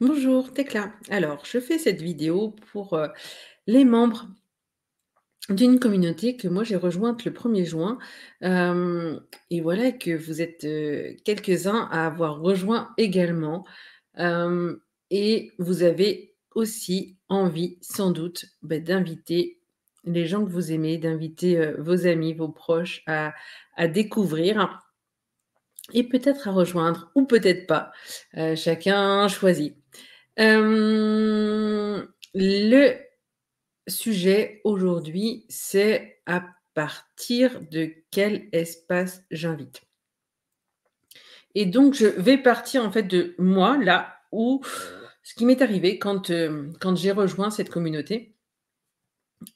Bonjour Tecla. Alors, je fais cette vidéo pour euh, les membres d'une communauté que moi j'ai rejointe le 1er juin. et voilà que vous êtes euh, quelques-uns à avoir rejoint également. et vous avez aussi envie, sans doute, bah, d'inviter les gens que vous aimez, d'inviter euh, vos amis, vos proches à, découvrir et peut-être à rejoindre ou peut-être pas. chacun choisit. Euh, le sujet aujourd'hui, c'est à partir de quel espace j'invite. Et donc, je vais partir en fait de moi, là où ce qui m'est arrivé quand, euh, quand j'ai rejoint cette communauté,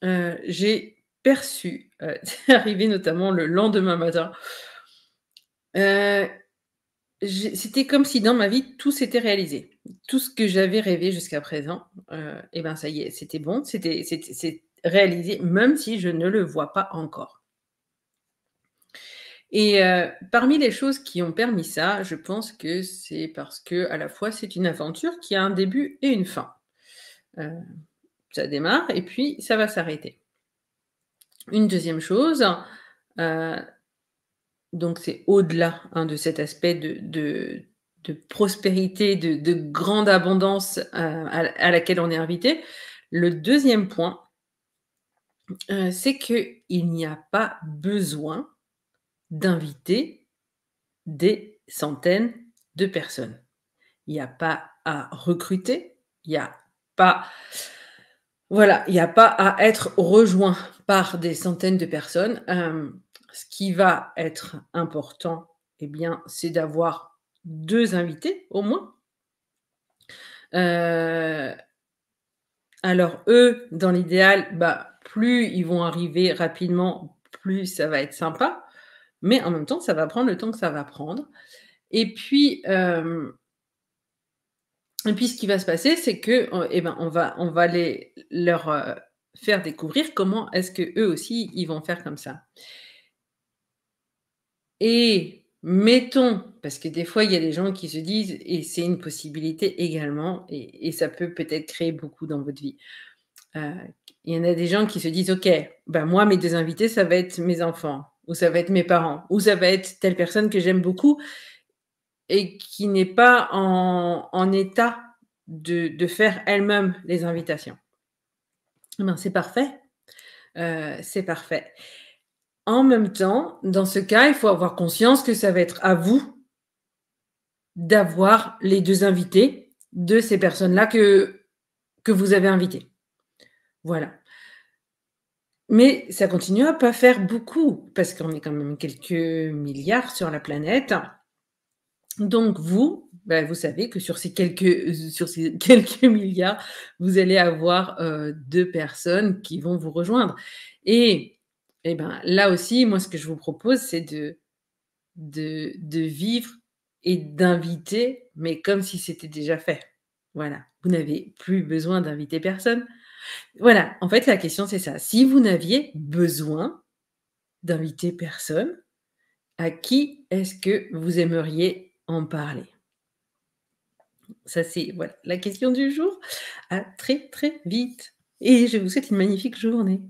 euh, j'ai perçu, c'est arrivé notamment le lendemain matin, c'était comme si dans ma vie tout s'était réalisé tout ce que j'avais rêvé jusqu'à présent, et euh, eh ben ça y est, c'était bon, c'était réalisé, même si je ne le vois pas encore. Et euh, parmi les choses qui ont permis ça, je pense que c'est parce que à la fois c'est une aventure qui a un début et une fin. Euh, ça démarre et puis ça va s'arrêter. Une deuxième chose, donc c'est au-delà hein, de cet aspect de de prospérité, de, grande abondance euh, à, laquelle on est invité. Le deuxième point, euh, c'est c'est il n'y a pas besoin d'inviter des centaines de personnes. Il n'y a pas à recruter, il n'y a pas... Voilà, il n'y a pas à être rejoint par des centaines de personnes. Euh, ce qui va être important, et eh bien, c'est d'avoir deux invités au moins. Euh, alors eux, dans l'idéal, bah, plus ils vont arriver rapidement, plus ça va être sympa. Mais en même temps, ça va prendre le temps que ça va prendre. Et puis, euh, et puis ce qui va se passer, c'est que eh ben, on va, on va leur euh, faire découvrir comment est-ce que eux aussi, ils vont faire comme ça. Et mettons parce que des fois, il y a des gens qui se disent, et c'est une possibilité également, et, ça peut peut-être créer beaucoup dans votre vie. Euh, il y en a des gens qui se disent, OK, ben moi, mes deux invités, ça va être mes enfants, ou ça va être mes parents, ou ça va être telle personne que j'aime beaucoup, et qui n'est pas en, état de, faire elle-même les invitations. Eh ben, c'est parfait. Euh, c'est parfait. En même temps, dans ce cas, il faut avoir conscience que ça va être à vous d'avoir les deux invités de ces personnes-là que, que vous avez invitées. Voilà. Mais ça continue à pas faire beaucoup, parce qu'on est quand même quelques milliards sur la planète. Donc vous, ben, vous savez que sur ces quelques, sur ces quelques milliards, vous allez avoir euh, deux personnes qui vont vous rejoindre. Et, eh ben, là aussi, moi, ce que je vous propose, c'est de, de vivre et d'inviter, mais comme si c'était déjà fait. Voilà, vous n'avez plus besoin d'inviter personne. Voilà, en fait, la question, c'est ça. Si vous n'aviez besoin d'inviter personne, à qui est-ce que vous aimeriez en parler Ça, c'est voilà, la question du jour. À très, très vite. Et je vous souhaite une magnifique journée.